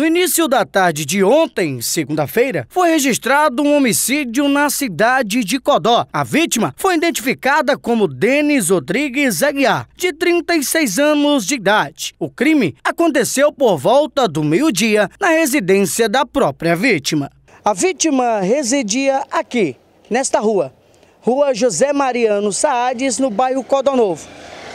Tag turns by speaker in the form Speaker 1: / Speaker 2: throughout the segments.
Speaker 1: No início da tarde de ontem, segunda-feira, foi registrado um homicídio na cidade de Codó. A vítima foi identificada como Denis Rodrigues Aguiar, de 36 anos de idade. O crime aconteceu por volta do meio-dia na residência da própria vítima. A vítima residia aqui, nesta rua, Rua José Mariano Saades, no bairro Codó Novo,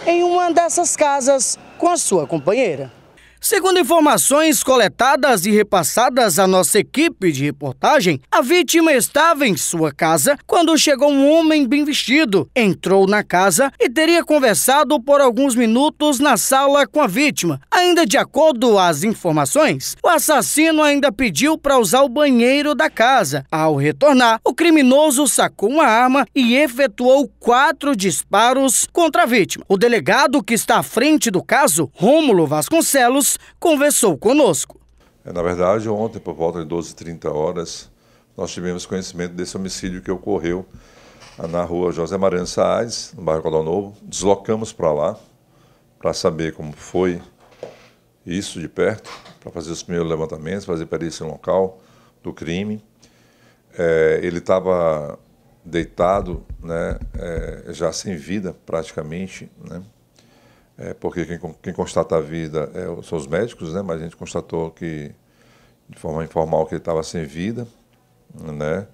Speaker 1: em uma dessas casas com a sua companheira. Segundo informações coletadas e repassadas à nossa equipe de reportagem, a vítima estava em sua casa quando chegou um homem bem vestido, entrou na casa e teria conversado por alguns minutos na sala com a vítima. Ainda de acordo às informações, o assassino ainda pediu para usar o banheiro da casa. Ao retornar, o criminoso sacou uma arma e efetuou quatro disparos contra a vítima. O delegado que está à frente do caso, Rômulo Vasconcelos, conversou conosco.
Speaker 2: É, na verdade, ontem, por volta de 12 30 horas, nós tivemos conhecimento desse homicídio que ocorreu na rua José Mariano Saades, no bairro Colão Novo. Deslocamos para lá para saber como foi isso de perto, para fazer os primeiros levantamentos, fazer perícia no local do crime. É, ele estava deitado, né, é, já sem vida praticamente, né, é, porque quem, quem, constata a vida é, são os médicos, né? mas a gente constatou que, de forma informal, que ele estava sem vida, né?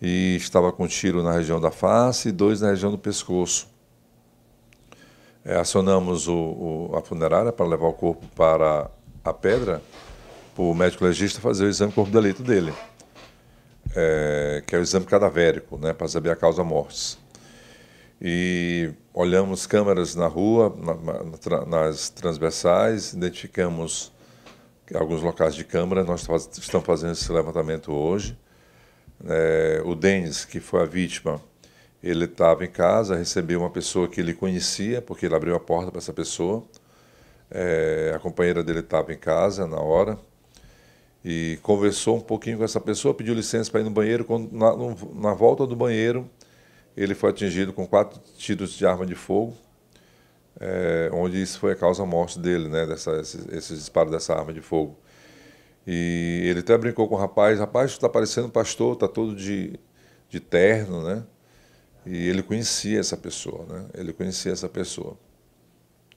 Speaker 2: e estava com tiro na região da face e dois na região do pescoço. É, acionamos o, o, a funerária para levar o corpo para a pedra, para o médico legista fazer o exame do corpo de delito dele, é, que é o exame cadavérico, né, para saber a causa mortes e olhamos câmeras na rua, na, na, nas transversais, identificamos alguns locais de câmera. Nós faz, estamos fazendo esse levantamento hoje. É, o Denis, que foi a vítima, ele estava em casa, recebeu uma pessoa que ele conhecia, porque ele abriu a porta para essa pessoa. É, a companheira dele estava em casa na hora e conversou um pouquinho com essa pessoa, pediu licença para ir no banheiro. Quando, na, na volta do banheiro, ele foi atingido com quatro tiros de arma de fogo, é, onde isso foi a causa morte dele, né, dessa, esses, disparos dessa arma de fogo. E ele até brincou com o rapaz, rapaz, tu tá parecendo pastor, está todo de, de terno, né? E ele conhecia essa pessoa, né? Ele conhecia essa pessoa.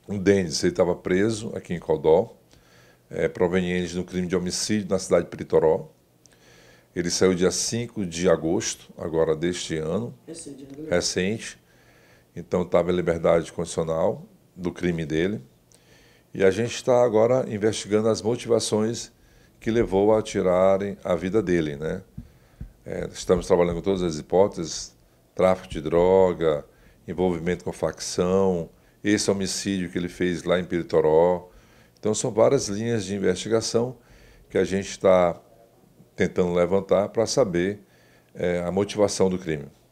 Speaker 2: O Denis, ele estava preso aqui em Codó, é, proveniente do crime de homicídio na cidade de Pritoró. Ele saiu dia 5 de agosto, agora deste ano, recente. Né? Então estava em liberdade condicional do crime dele. E a gente está agora investigando as motivações que levou a tirarem a vida dele, né? É, estamos trabalhando com todas as hipóteses, tráfico de droga, envolvimento com facção, esse homicídio que ele fez lá em Piritoró. Então são várias linhas de investigação que a gente está tentando levantar para saber é, a motivação do crime.